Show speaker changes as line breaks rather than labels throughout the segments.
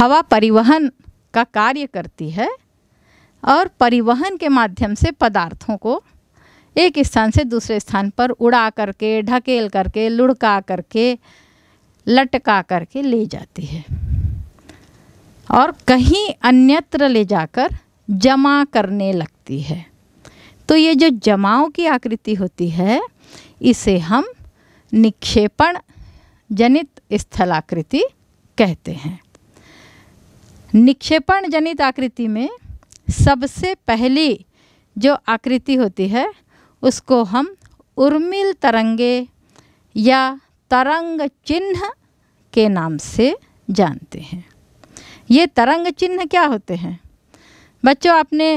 हवा परिवहन का कार्य करती है और परिवहन के माध्यम से पदार्थों को एक स्थान से दूसरे स्थान पर उड़ा करके ढकेल करके लुढ़का करके लटका करके ले जाती है और कहीं अन्यत्र ले जाकर जमा करने लगती है तो ये जो जमाओं की आकृति होती है इसे हम निक्षेपण जनित स्थलाकृति कहते हैं निक्षेपण जनित आकृति में सबसे पहली जो आकृति होती है उसको हम उर्मिल तरंगे या तरंग चिन्ह के नाम से जानते हैं ये तरंग चिन्ह क्या होते हैं बच्चों आपने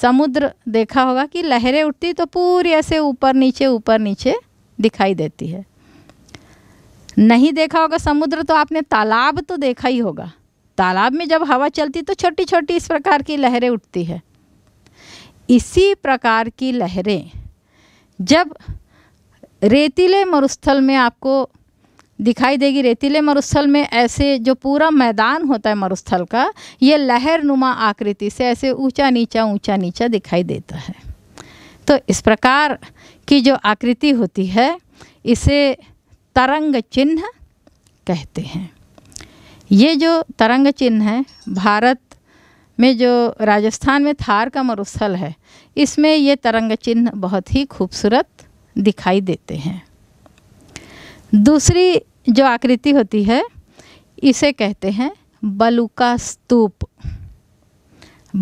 समुद्र देखा होगा कि लहरें उठती तो पूरी ऐसे ऊपर नीचे ऊपर नीचे दिखाई देती है नहीं देखा होगा समुद्र तो आपने तालाब तो देखा ही होगा तालाब में जब हवा चलती तो छोटी छोटी इस प्रकार की लहरें उठती है इसी प्रकार की लहरें जब रेतीले मरुस्थल में आपको दिखाई देगी रेतीले मरुस्थल में ऐसे जो पूरा मैदान होता है मरुस्थल का ये लहर नुमा आकृति से ऐसे ऊंचा नीचा ऊंचा नीचा दिखाई देता है तो इस प्रकार की जो आकृति होती है इसे तरंग चिन्ह कहते हैं ये जो तरंग चिन्ह है भारत में जो राजस्थान में थार का मरुस्थल है इसमें ये तरंग चिन्ह बहुत ही खूबसूरत दिखाई देते हैं दूसरी जो आकृति होती है इसे कहते हैं बलुका स्तूप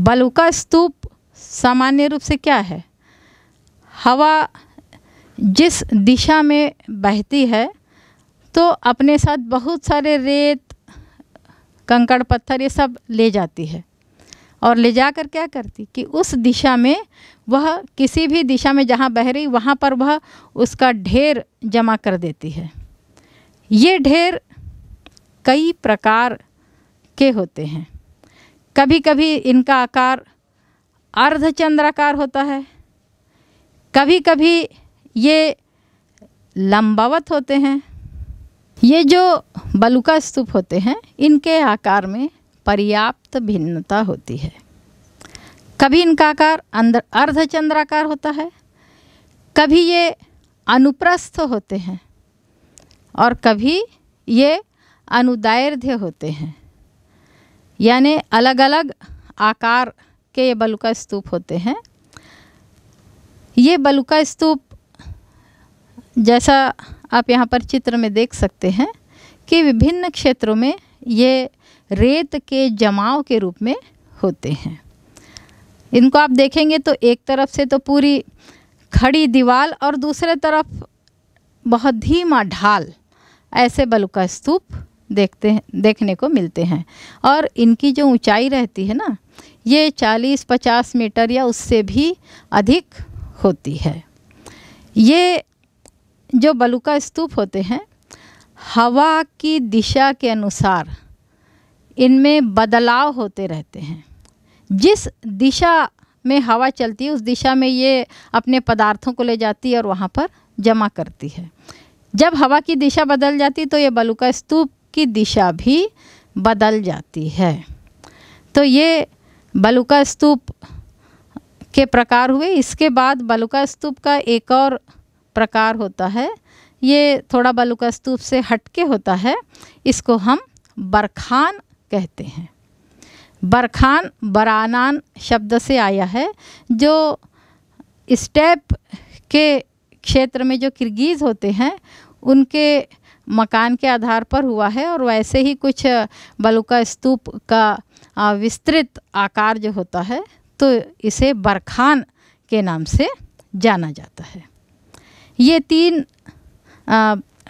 बलुका स्तूप सामान्य रूप से क्या है हवा जिस दिशा में बहती है तो अपने साथ बहुत सारे रेत कंकड़ पत्थर ये सब ले जाती है और ले जाकर क्या करती कि उस दिशा में वह किसी भी दिशा में जहाँ बह रही वहाँ पर वह उसका ढेर जमा कर देती है ये ढेर कई प्रकार के होते हैं कभी कभी इनका आकार अर्धचंद्राकार होता है कभी कभी ये लंबावत होते हैं ये जो बलुका स्तूप होते हैं इनके आकार में पर्याप्त भिन्नता होती है कभी इनका आकार अंदर अर्धचंद्राकार होता है कभी ये अनुप्रस्थ होते हैं और कभी ये अनुदैर्ध्य होते हैं यानी अलग अलग आकार के ये बलुका स्तूप होते हैं ये बलुका स्तूप जैसा आप यहाँ पर चित्र में देख सकते हैं कि विभिन्न क्षेत्रों में ये रेत के जमाव के रूप में होते हैं इनको आप देखेंगे तो एक तरफ से तो पूरी खड़ी दीवार और दूसरे तरफ बहुत धीमा ढाल ऐसे बलुका स्तूप देखते हैं देखने को मिलते हैं और इनकी जो ऊंचाई रहती है ना ये 40-50 मीटर या उससे भी अधिक होती है ये जो बलुका स्तूप होते हैं हवा की दिशा के अनुसार इनमें बदलाव होते रहते हैं जिस दिशा में हवा चलती है उस दिशा में ये अपने पदार्थों को ले जाती है और वहाँ पर जमा करती है जब हवा की दिशा बदल जाती तो ये बलुका स्तूप की दिशा भी बदल जाती है तो ये बलुका स्तूप के प्रकार हुए इसके बाद बलुका स्तूप का एक और प्रकार होता है ये थोड़ा बालुका स्तूप से हटके होता है इसको हम बरखान कहते हैं बरखान बरानान शब्द से आया है जो स्टेप के क्षेत्र में जो किर्गीज़ होते हैं उनके मकान के आधार पर हुआ है और वैसे ही कुछ बलुका स्तूप का विस्तृत आकार जो होता है तो इसे बरखान के नाम से जाना जाता है ये तीन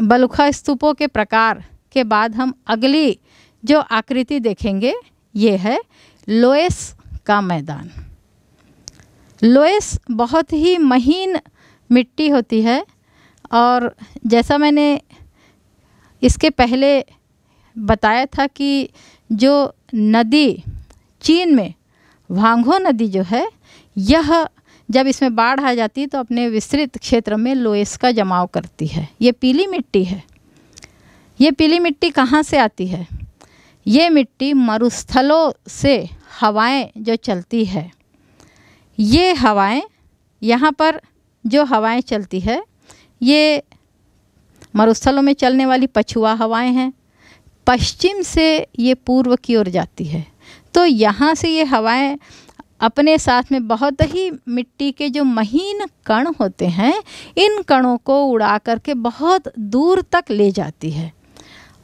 बलुखा स्तूपों के प्रकार के बाद हम अगली जो आकृति देखेंगे ये है लोएस का मैदान लोएस बहुत ही महीन मिट्टी होती है और जैसा मैंने इसके पहले बताया था कि जो नदी चीन में वांगो नदी जो है यह जब इसमें बाढ़ आ जाती है तो अपने विस्तृत क्षेत्र में लोएस का जमाव करती है ये पीली मिट्टी है ये पीली मिट्टी कहाँ से आती है ये मिट्टी मरुस्थलों से हवाएं जो चलती है ये हवाएं यहाँ पर जो हवाएं चलती है ये मरुस्थलों में चलने वाली पछुआ हवाएं हैं पश्चिम से ये पूर्व की ओर जाती है तो यहाँ से ये हवाएं अपने साथ में बहुत ही मिट्टी के जो महीन कण होते हैं इन कणों को उड़ा करके बहुत दूर तक ले जाती है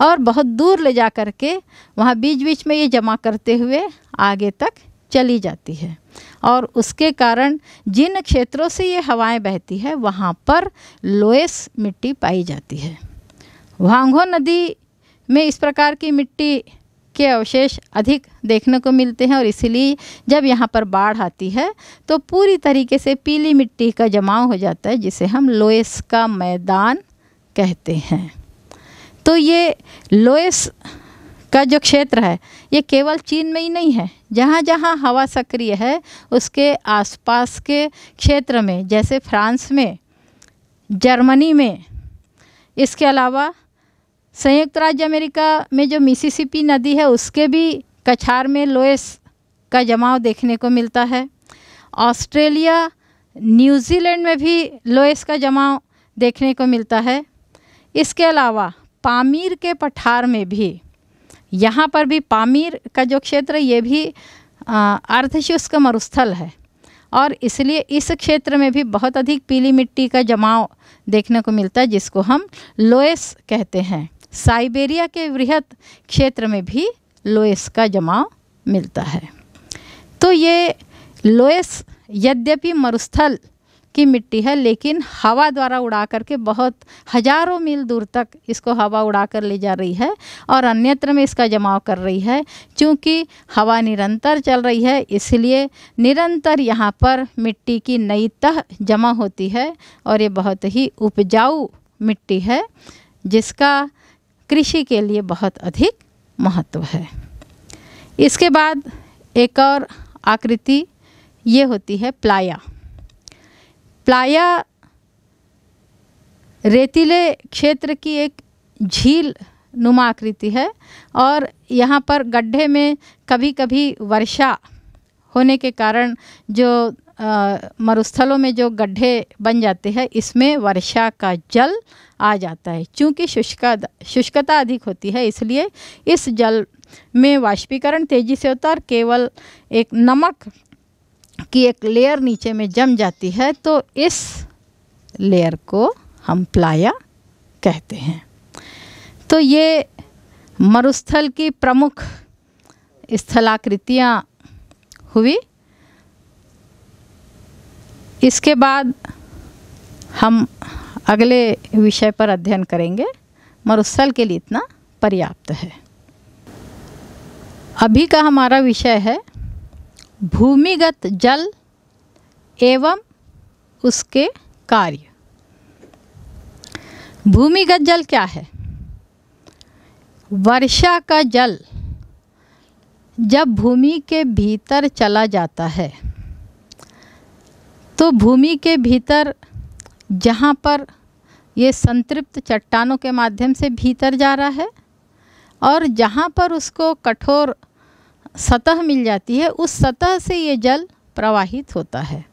और बहुत दूर ले जा कर के वहाँ बीच बीच में ये जमा करते हुए आगे तक चली जाती है और उसके कारण जिन क्षेत्रों से ये हवाएं बहती है वहाँ पर लोएस मिट्टी पाई जाती है वांगो नदी में इस प्रकार की मिट्टी के अवशेष अधिक देखने को मिलते हैं और इसलिए जब यहाँ पर बाढ़ आती है तो पूरी तरीके से पीली मिट्टी का जमाव हो जाता है जिसे हम लोएस का मैदान कहते हैं तो ये लोएस का जो क्षेत्र है ये केवल चीन में ही नहीं है जहाँ जहाँ हवा सक्रिय है उसके आसपास के क्षेत्र में जैसे फ्रांस में जर्मनी में इसके अलावा संयुक्त राज्य अमेरिका में जो मिसिसिपी नदी है उसके भी कछार में लोएस का जमाव देखने को मिलता है ऑस्ट्रेलिया न्यूजीलैंड में भी लोएस का जमाव देखने को मिलता है इसके अलावा पामीर के पठार में भी यहाँ पर भी पामीर का जो क्षेत्र ये भी अर्धशुष्क मरुस्थल है और इसलिए इस क्षेत्र में भी बहुत अधिक पीली मिट्टी का जमाव देखने को मिलता है जिसको हम लोएस कहते हैं साइबेरिया के वृहत क्षेत्र में भी लोएस का जमाव मिलता है तो ये लोएस यद्यपि मरुस्थल की मिट्टी है लेकिन हवा द्वारा उड़ा करके बहुत हजारों मील दूर तक इसको हवा उड़ा कर ले जा रही है और अन्यत्र में इसका जमाव कर रही है क्योंकि हवा निरंतर चल रही है इसलिए निरंतर यहाँ पर मिट्टी की नई तह जमा होती है और ये बहुत ही उपजाऊ मिट्टी है जिसका कृषि के लिए बहुत अधिक महत्व है इसके बाद एक और आकृति ये होती है प्लाया प्लाया रेतीले क्षेत्र की एक झील नुमा आकृति है और यहाँ पर गड्ढे में कभी कभी वर्षा होने के कारण जो मरुस्थलों में जो गड्ढे बन जाते हैं इसमें वर्षा का जल आ जाता है क्योंकि शुष्का शुष्कता अधिक होती है इसलिए इस जल में वाष्पीकरण तेजी से होता है और केवल एक नमक की एक लेयर नीचे में जम जाती है तो इस लेयर को हम प्लाया कहते हैं तो ये मरुस्थल की प्रमुख स्थलाकृतियाँ हुई इसके बाद हम अगले विषय पर अध्ययन करेंगे मरुस्थल के लिए इतना पर्याप्त है अभी का हमारा विषय है भूमिगत जल एवं उसके कार्य भूमिगत जल क्या है वर्षा का जल जब भूमि के भीतर चला जाता है तो भूमि के भीतर जहाँ पर ये संतृप्त चट्टानों के माध्यम से भीतर जा रहा है और जहाँ पर उसको कठोर सतह मिल जाती है उस सतह से ये जल प्रवाहित होता है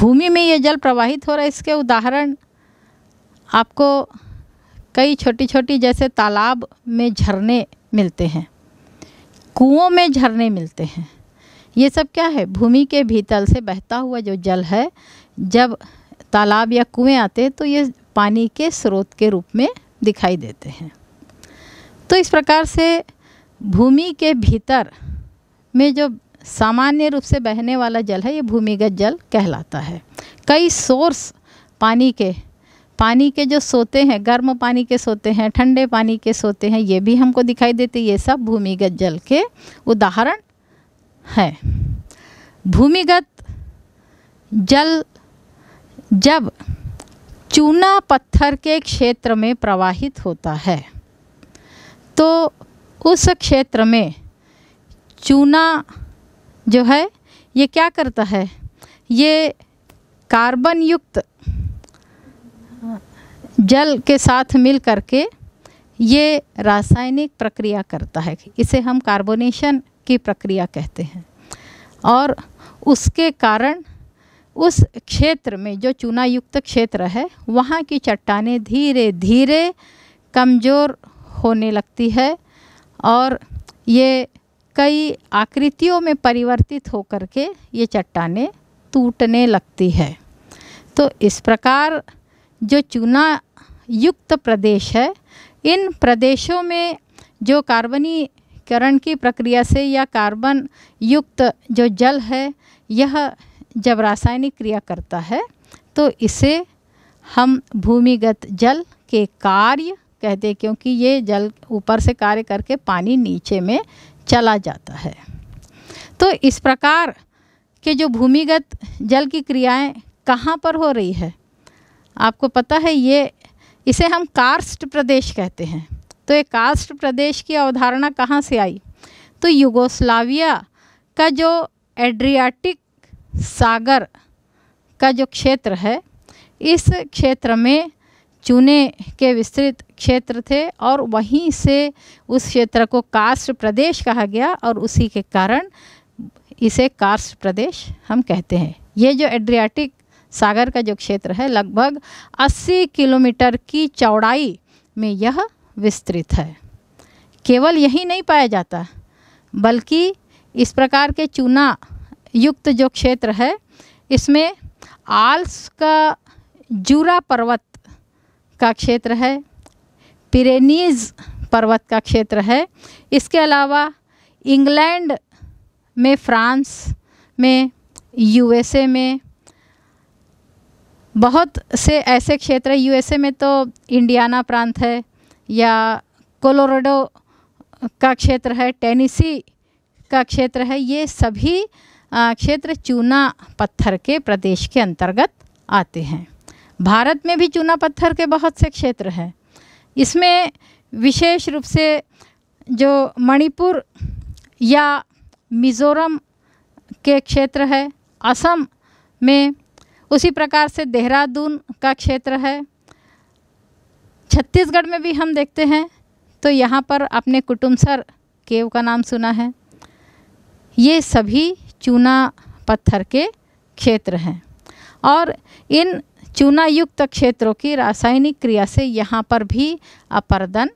भूमि में ये जल प्रवाहित हो रहा है इसके उदाहरण आपको कई छोटी छोटी जैसे तालाब में झरने मिलते हैं कुओं में झरने मिलते हैं ये सब क्या है भूमि के भीतर से बहता हुआ जो जल है जब तालाब या कुएं आते हैं तो ये पानी के स्रोत के रूप में दिखाई देते हैं तो इस प्रकार से भूमि के भीतर में जो सामान्य रूप से बहने वाला जल है ये भूमिगत जल कहलाता है कई सोर्स पानी के पानी के जो सोते हैं गर्म पानी के सोते हैं ठंडे पानी के सोते हैं ये भी हमको दिखाई देते ये सब भूमिगत जल के उदाहरण है भूमिगत जल जब चूना पत्थर के क्षेत्र में प्रवाहित होता है तो उस क्षेत्र में चूना जो है ये क्या करता है ये कार्बन युक्त जल के साथ मिल करके ये रासायनिक प्रक्रिया करता है इसे हम कार्बोनेशन की प्रक्रिया कहते हैं और उसके कारण उस क्षेत्र में जो चूना युक्त क्षेत्र है वहाँ की चट्टाने धीरे धीरे कमज़ोर होने लगती है और ये कई आकृतियों में परिवर्तित होकर के ये चट्टाने टूटने लगती है तो इस प्रकार जो चूना युक्त प्रदेश है इन प्रदेशों में जो कार्बनी वाष्पीकरण की प्रक्रिया से या कार्बन युक्त जो जल है यह जब रासायनिक क्रिया करता है तो इसे हम भूमिगत जल के कार्य कहते हैं क्योंकि ये जल ऊपर से कार्य करके पानी नीचे में चला जाता है तो इस प्रकार के जो भूमिगत जल की क्रियाएं कहाँ पर हो रही है आपको पता है ये इसे हम कार्स्ट प्रदेश कहते हैं तो ये कास्ट प्रदेश की अवधारणा कहाँ से आई तो युगोस्लाविया का जो एड्रियाटिक सागर का जो क्षेत्र है इस क्षेत्र में चूने के विस्तृत क्षेत्र थे और वहीं से उस क्षेत्र को कास्ट प्रदेश कहा गया और उसी के कारण इसे कास्ट प्रदेश हम कहते हैं ये जो एड्रियाटिक सागर का जो क्षेत्र है लगभग 80 किलोमीटर की चौड़ाई में यह विस्तृत है केवल यही नहीं पाया जाता बल्कि इस प्रकार के चूना युक्त जो क्षेत्र है इसमें आल्स का जूरा पर्वत का क्षेत्र है पिरेनीज पर्वत का क्षेत्र है इसके अलावा इंग्लैंड में फ्रांस में यूएसए में बहुत से ऐसे क्षेत्र यूएसए में तो इंडियाना प्रांत है या कोलोराडो का क्षेत्र है टेनिसी का क्षेत्र है ये सभी क्षेत्र चूना पत्थर के प्रदेश के अंतर्गत आते हैं भारत में भी चूना पत्थर के बहुत से क्षेत्र हैं इसमें विशेष रूप से जो मणिपुर या मिज़ोरम के क्षेत्र है असम में उसी प्रकार से देहरादून का क्षेत्र है छत्तीसगढ़ में भी हम देखते हैं तो यहाँ पर आपने कुटुमसर केव का नाम सुना है ये सभी चूना पत्थर के क्षेत्र हैं और इन चूना युक्त क्षेत्रों की रासायनिक क्रिया से यहाँ पर भी अपर्दन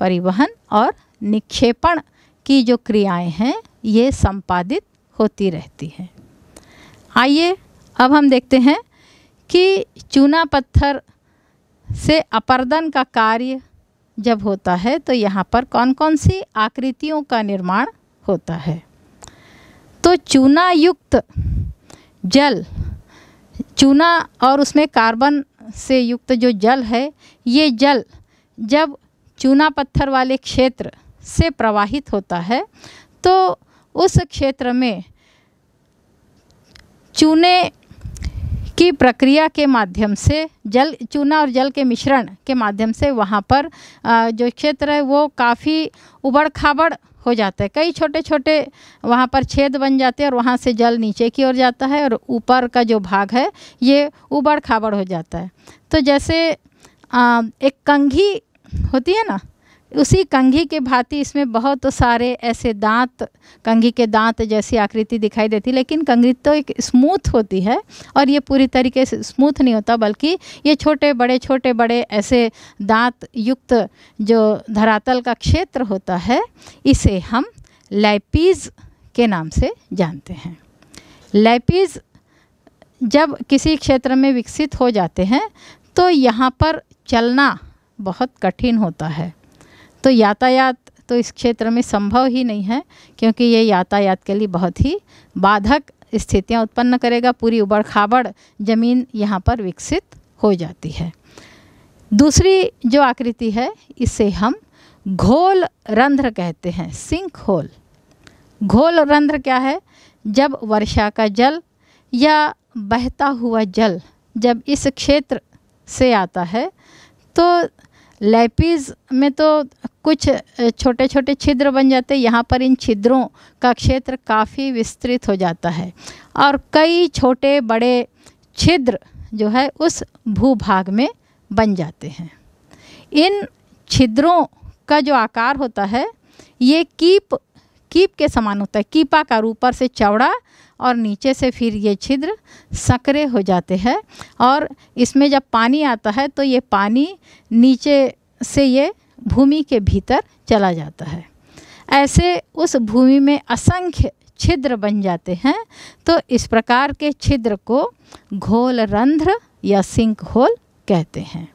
परिवहन और निक्षेपण की जो क्रियाएं हैं ये संपादित होती रहती हैं आइए अब हम देखते हैं कि चूना पत्थर से अपर्दन का कार्य जब होता है तो यहाँ पर कौन कौन सी आकृतियों का निर्माण होता है तो चूना युक्त जल चूना और उसमें कार्बन से युक्त जो जल है ये जल जब चूना पत्थर वाले क्षेत्र से प्रवाहित होता है तो उस क्षेत्र में चूने की प्रक्रिया के माध्यम से जल चूना और जल के मिश्रण के माध्यम से वहाँ पर जो क्षेत्र है वो काफ़ी उबड़ खाबड़ हो जाता है कई छोटे छोटे वहाँ पर छेद बन जाते हैं और वहाँ से जल नीचे की ओर जाता है और ऊपर का जो भाग है ये उबड़ खाबड़ हो जाता है तो जैसे एक कंघी होती है ना उसी कंघी के भांति इसमें बहुत सारे ऐसे दांत कंघी के दांत जैसी आकृति दिखाई देती लेकिन कंघी तो एक स्मूथ होती है और ये पूरी तरीके से स्मूथ नहीं होता बल्कि ये छोटे बड़े छोटे बड़े ऐसे दांत युक्त जो धरातल का क्षेत्र होता है इसे हम लैपीज के नाम से जानते हैं लैपीज जब किसी क्षेत्र में विकसित हो जाते हैं तो यहाँ पर चलना बहुत कठिन होता है तो यातायात तो इस क्षेत्र में संभव ही नहीं है क्योंकि ये यातायात के लिए बहुत ही बाधक स्थितियाँ उत्पन्न करेगा पूरी उबड़ खाबड़ ज़मीन यहाँ पर विकसित हो जाती है दूसरी जो आकृति है इसे हम घोल रंध्र कहते हैं सिंक होल घोल रंध्र क्या है जब वर्षा का जल या बहता हुआ जल जब इस क्षेत्र से आता है तो लैपिस में तो कुछ छोटे छोटे छिद्र बन जाते हैं यहाँ पर इन छिद्रों का क्षेत्र काफ़ी विस्तृत हो जाता है और कई छोटे बड़े छिद्र जो है उस भूभाग में बन जाते हैं इन छिद्रों का जो आकार होता है ये कीप कीप के समान होता है कीपा का ऊपर से चौड़ा और नीचे से फिर ये छिद्र संकरे हो जाते हैं और इसमें जब पानी आता है तो ये पानी नीचे से ये भूमि के भीतर चला जाता है ऐसे उस भूमि में असंख्य छिद्र बन जाते हैं तो इस प्रकार के छिद्र को घोल रंध्र या सिंक होल कहते हैं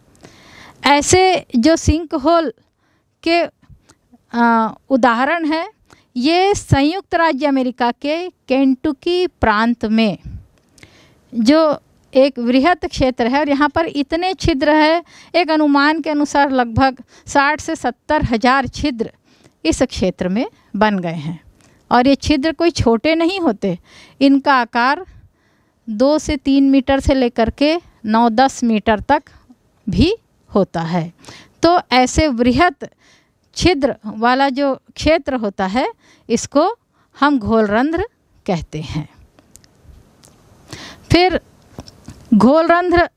ऐसे जो सिंक होल के उदाहरण है ये संयुक्त राज्य अमेरिका के केंटुकी प्रांत में जो एक वृहत क्षेत्र है और यहाँ पर इतने छिद्र है एक अनुमान के अनुसार लगभग 60 से सत्तर हजार छिद्र इस क्षेत्र में बन गए हैं और ये छिद्र कोई छोटे नहीं होते इनका आकार दो से तीन मीटर से लेकर के नौ दस मीटर तक भी होता है तो ऐसे वृहत छिद्र वाला जो क्षेत्र होता है इसको हम घोल रंध्र कहते हैं फिर घोल रंध्र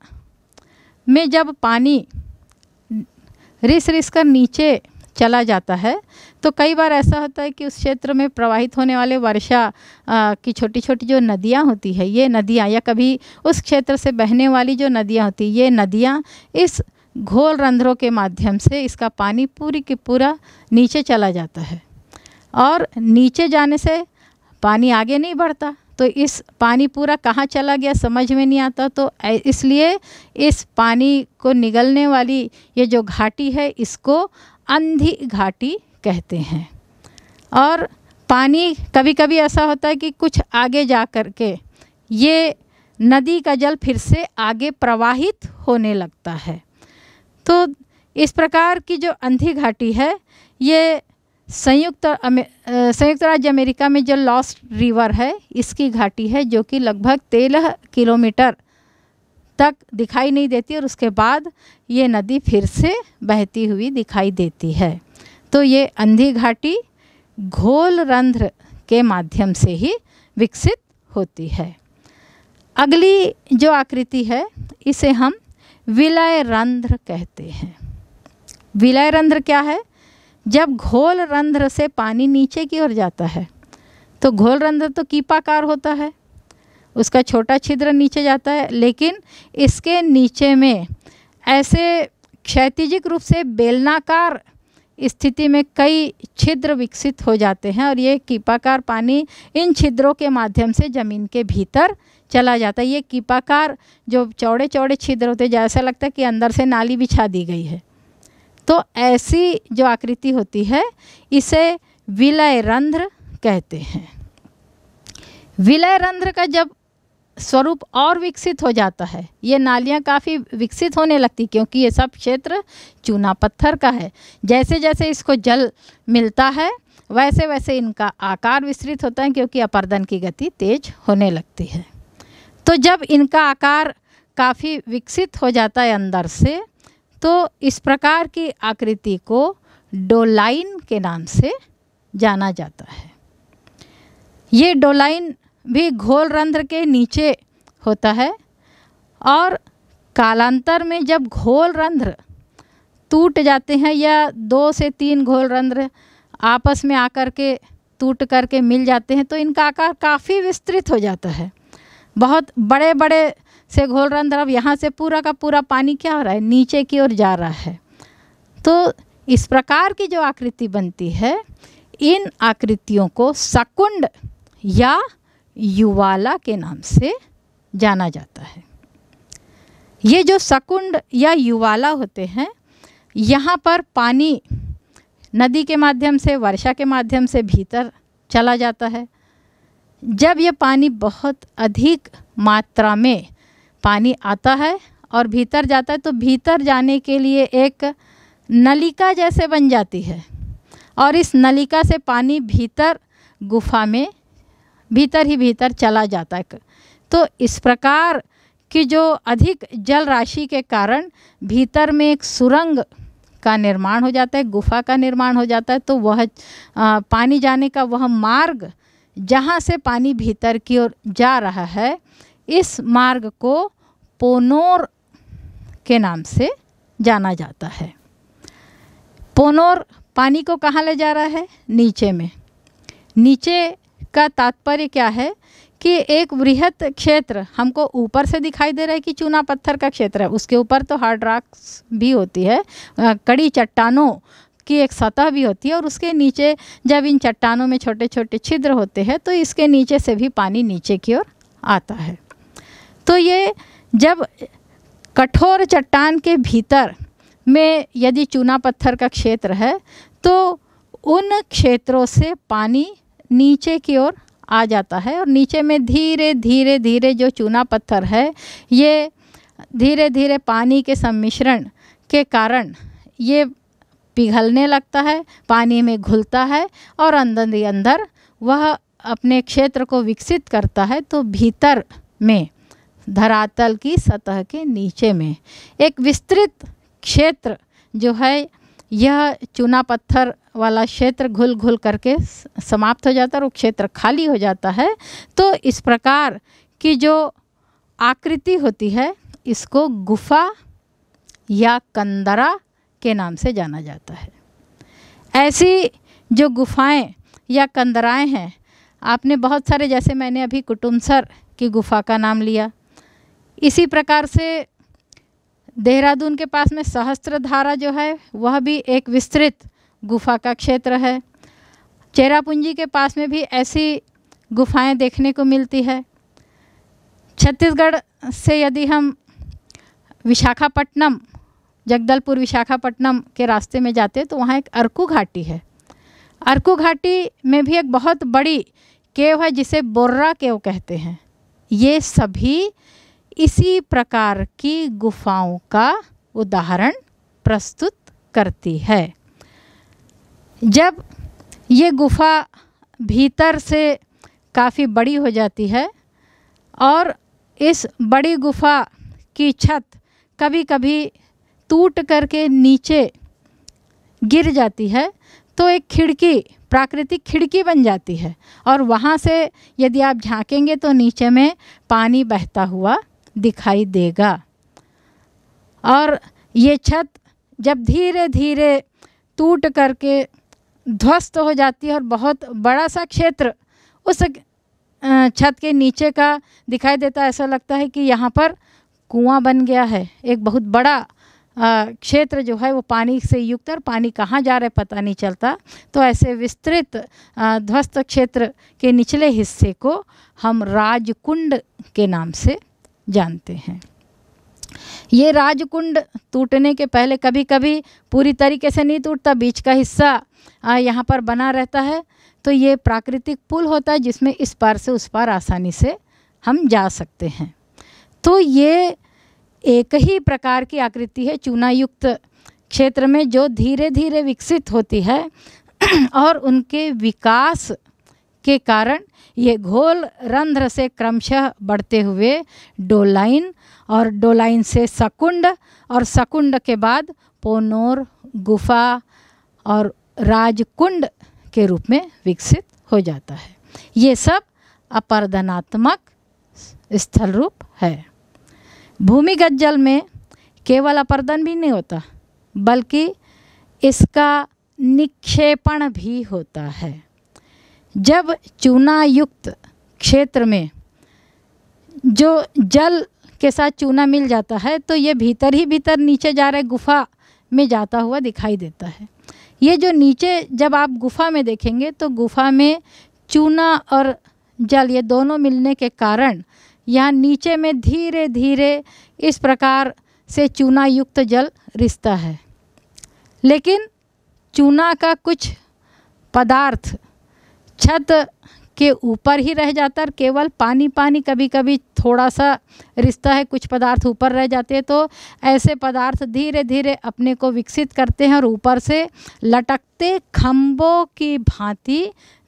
में जब पानी रिस रिस कर नीचे चला जाता है तो कई बार ऐसा होता है कि उस क्षेत्र में प्रवाहित होने वाले वर्षा आ, की छोटी छोटी जो नदियाँ होती है ये नदियाँ या कभी उस क्षेत्र से बहने वाली जो नदियाँ होती है ये नदियाँ इस घोल रंध्रों के माध्यम से इसका पानी पूरी के पूरा नीचे चला जाता है और नीचे जाने से पानी आगे नहीं बढ़ता तो इस पानी पूरा कहाँ चला गया समझ में नहीं आता तो इसलिए इस पानी को निगलने वाली ये जो घाटी है इसको अंधी घाटी कहते हैं और पानी कभी कभी ऐसा होता है कि कुछ आगे जा कर के ये नदी का जल फिर से आगे प्रवाहित होने लगता है तो इस प्रकार की जो अंधी घाटी है ये संयुक्त संयुक्त राज्य अमेरिका में जो लॉस्ट रिवर है इसकी घाटी है जो कि लगभग तेरह किलोमीटर तक दिखाई नहीं देती और उसके बाद ये नदी फिर से बहती हुई दिखाई देती है तो ये अंधी घाटी घोल रंध्र के माध्यम से ही विकसित होती है अगली जो आकृति है इसे हम विलय रंध्र कहते हैं विलय रंध्र क्या है जब घोल रंध्र से पानी नीचे की ओर जाता है तो घोल रंध्र तो कीपाकार होता है उसका छोटा छिद्र नीचे जाता है लेकिन इसके नीचे में ऐसे क्षैतिजिक रूप से बेलनाकार स्थिति में कई छिद्र विकसित हो जाते हैं और ये कीपाकार पानी इन छिद्रों के माध्यम से ज़मीन के भीतर चला जाता है ये कीपाकार जो चौड़े चौड़े छिद्र होते हैं जैसा लगता है कि अंदर से नाली बिछा दी गई है तो ऐसी जो आकृति होती है इसे विलय रंध्र कहते हैं विलय रंध्र का जब स्वरूप और विकसित हो जाता है ये नालियाँ काफ़ी विकसित होने लगती क्योंकि ये सब क्षेत्र चूना पत्थर का है जैसे जैसे इसको जल मिलता है वैसे वैसे इनका आकार विस्तृत होता है क्योंकि अपर्दन की गति तेज होने लगती है तो जब इनका आकार काफ़ी विकसित हो जाता है अंदर से तो इस प्रकार की आकृति को डोलाइन के नाम से जाना जाता है ये डोलाइन भी घोल रंध्र के नीचे होता है और कालांतर में जब घोल रंध्र टूट जाते हैं या दो से तीन घोल रंध्र आपस में आकर के टूट करके मिल जाते हैं तो इनका आकार काफ़ी विस्तृत हो जाता है बहुत बड़े बड़े से घोल रंध्र अब यहाँ से पूरा का पूरा पानी क्या हो रहा है नीचे की ओर जा रहा है तो इस प्रकार की जो आकृति बनती है इन आकृतियों को सकुंड या युवाला के नाम से जाना जाता है ये जो सकुंड या युवाला होते हैं यहाँ पर पानी नदी के माध्यम से वर्षा के माध्यम से भीतर चला जाता है जब ये पानी बहुत अधिक मात्रा में पानी आता है और भीतर जाता है तो भीतर जाने के लिए एक नलिका जैसे बन जाती है और इस नलिका से पानी भीतर गुफा में भीतर ही भीतर चला जाता है तो इस प्रकार कि जो अधिक जल राशि के कारण भीतर में एक सुरंग का निर्माण हो जाता है गुफा का निर्माण हो जाता है तो वह आ, पानी जाने का वह मार्ग जहाँ से पानी भीतर की ओर जा रहा है इस मार्ग को पोनोर के नाम से जाना जाता है पोनोर पानी को कहाँ ले जा रहा है नीचे में नीचे का तात्पर्य क्या है कि एक वृहत क्षेत्र हमको ऊपर से दिखाई दे रहा है कि चूना पत्थर का क्षेत्र है उसके ऊपर तो हार्ड रॉक्स भी होती है कड़ी चट्टानों की एक सतह भी होती है और उसके नीचे जब इन चट्टानों में छोटे छोटे छिद्र होते हैं तो इसके नीचे से भी पानी नीचे की ओर आता है तो ये जब कठोर चट्टान के भीतर में यदि चूना पत्थर का क्षेत्र है तो उन क्षेत्रों से पानी नीचे की ओर आ जाता है और नीचे में धीरे धीरे धीरे जो चूना पत्थर है ये धीरे धीरे पानी के सम्मिश्रण के कारण ये पिघलने लगता है पानी में घुलता है और अंदर ही अंदर वह अपने क्षेत्र को विकसित करता है तो भीतर में धरातल की सतह के नीचे में एक विस्तृत क्षेत्र जो है यह चूना पत्थर वाला क्षेत्र घुल घुल करके समाप्त हो जाता है और क्षेत्र खाली हो जाता है तो इस प्रकार की जो आकृति होती है इसको गुफा या कंदरा के नाम से जाना जाता है ऐसी जो गुफाएं या कंदराएं हैं आपने बहुत सारे जैसे मैंने अभी कुटुमसर की गुफा का नाम लिया इसी प्रकार से देहरादून के पास में सहस्त्र धारा जो है वह भी एक विस्तृत गुफा का क्षेत्र है चेरापूंजी के पास में भी ऐसी गुफाएं देखने को मिलती है छत्तीसगढ़ से यदि हम विशाखापट्टनम जगदलपुर विशाखापट्टनम के रास्ते में जाते तो वहाँ एक अर्कू घाटी है अर्कू घाटी में भी एक बहुत बड़ी केव है जिसे बोर्रा केव कहते हैं ये सभी इसी प्रकार की गुफाओं का उदाहरण प्रस्तुत करती है जब ये गुफा भीतर से काफ़ी बड़ी हो जाती है और इस बड़ी गुफा की छत कभी कभी टूट करके नीचे गिर जाती है तो एक खिड़की प्राकृतिक खिड़की बन जाती है और वहाँ से यदि आप झांकेंगे तो नीचे में पानी बहता हुआ दिखाई देगा और ये छत जब धीरे धीरे टूट करके ध्वस्त हो जाती है और बहुत बड़ा सा क्षेत्र उस छत के नीचे का दिखाई देता है ऐसा लगता है कि यहाँ पर कुआं बन गया है एक बहुत बड़ा क्षेत्र जो है वो पानी से युक्त और पानी कहाँ जा रहा है पता नहीं चलता तो ऐसे विस्तृत ध्वस्त क्षेत्र के निचले हिस्से को हम राजकुंड के नाम से जानते हैं ये राजकुंड टूटने के पहले कभी कभी पूरी तरीके से नहीं टूटता बीच का हिस्सा यहाँ पर बना रहता है तो ये प्राकृतिक पुल होता है जिसमें इस पार से उस पार आसानी से हम जा सकते हैं तो ये एक ही प्रकार की आकृति है चूनायुक्त क्षेत्र में जो धीरे धीरे विकसित होती है और उनके विकास के कारण ये घोल रंध्र से क्रमशः बढ़ते हुए डोलाइन और डोलाइन से सकुंड और सकुंड के बाद पोनोर गुफा और राजकुंड के रूप में विकसित हो जाता है ये सब अपर्दनात्मक स्थल रूप है भूमिगत जल में केवल अपर्दन भी नहीं होता बल्कि इसका निक्षेपण भी होता है जब चूनायुक्त क्षेत्र में जो जल के साथ चूना मिल जाता है तो ये भीतर ही भीतर नीचे जा रहे गुफा में जाता हुआ दिखाई देता है ये जो नीचे जब आप गुफा में देखेंगे तो गुफा में चूना और जल ये दोनों मिलने के कारण यहाँ नीचे में धीरे धीरे इस प्रकार से चूना युक्त जल रिसता है लेकिन चूना का कुछ पदार्थ छत के ऊपर ही रह जाता है केवल पानी पानी कभी कभी थोड़ा सा रिश्ता है कुछ पदार्थ ऊपर रह जाते हैं तो ऐसे पदार्थ धीरे धीरे अपने को विकसित करते हैं और ऊपर से लटकते खम्भों की भांति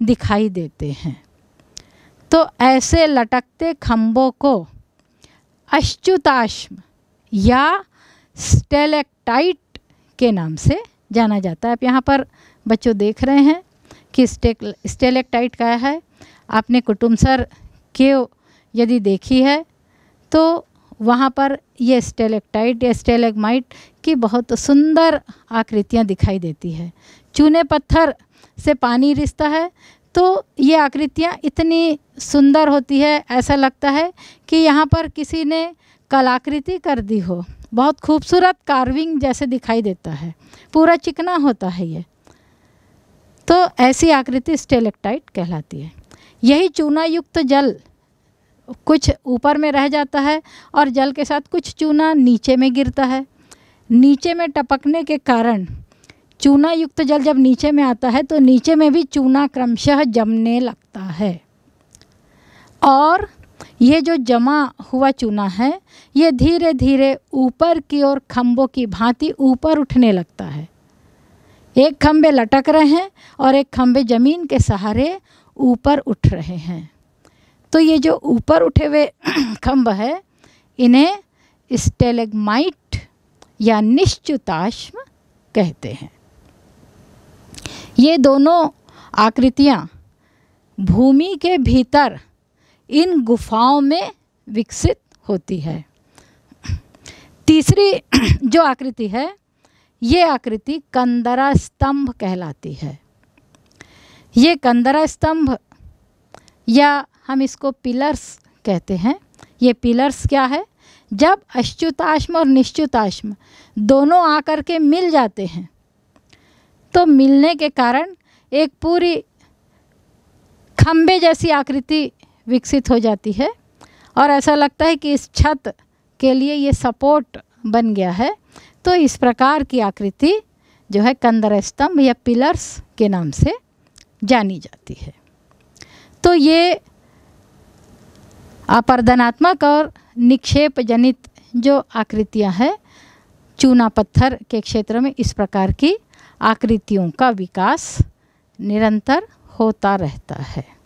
दिखाई देते हैं तो ऐसे लटकते खम्भों को अश्चुताश्म या स्टेलेक्टाइट के नाम से जाना जाता है आप यहाँ पर बच्चों देख रहे हैं कि स्टेलेक्टाइट का है आपने कुटुमसर के यदि देखी है तो वहाँ पर ये स्टेलेक्टाइट या स्टेलेगमाइट की बहुत सुंदर आकृतियाँ दिखाई देती है चूने पत्थर से पानी रिश्ता है तो ये आकृतियाँ इतनी सुंदर होती है ऐसा लगता है कि यहाँ पर किसी ने कलाकृति कर दी हो बहुत खूबसूरत कार्विंग जैसे दिखाई देता है पूरा चिकना होता है ये तो ऐसी आकृति स्टेलेक्टाइट कहलाती है यही चूना युक्त जल कुछ ऊपर में रह जाता है और जल के साथ कुछ चूना नीचे में गिरता है नीचे में टपकने के कारण चूना युक्त जल जब नीचे में आता है तो नीचे में भी चूना क्रमशः जमने लगता है और ये जो जमा हुआ चूना है ये धीरे धीरे ऊपर की ओर खम्भों की भांति ऊपर उठने लगता है एक खम्भे लटक रहे हैं और एक खम्भे ज़मीन के सहारे ऊपर उठ रहे हैं तो ये जो ऊपर उठे हुए खम्भ है इन्हें स्टेलेगमाइट या निश्चुताश्म कहते हैं ये दोनों आकृतियाँ भूमि के भीतर इन गुफाओं में विकसित होती है तीसरी जो आकृति है ये आकृति कंदरा स्तंभ कहलाती है ये कंदरा स्तंभ या हम इसको पिलर्स कहते हैं ये पिलर्स क्या है जब अश्युताश्म और निश्चुताश्म दोनों आकर के मिल जाते हैं तो मिलने के कारण एक पूरी खम्बे जैसी आकृति विकसित हो जाती है और ऐसा लगता है कि इस छत के लिए ये सपोर्ट बन गया है तो इस प्रकार की आकृति जो है कंदर स्तंभ या पिलर्स के नाम से जानी जाती है तो ये आपर्दनात्मक और निक्षेप जनित जो आकृतियां हैं चूना पत्थर के क्षेत्र में इस प्रकार की आकृतियों का विकास निरंतर होता रहता है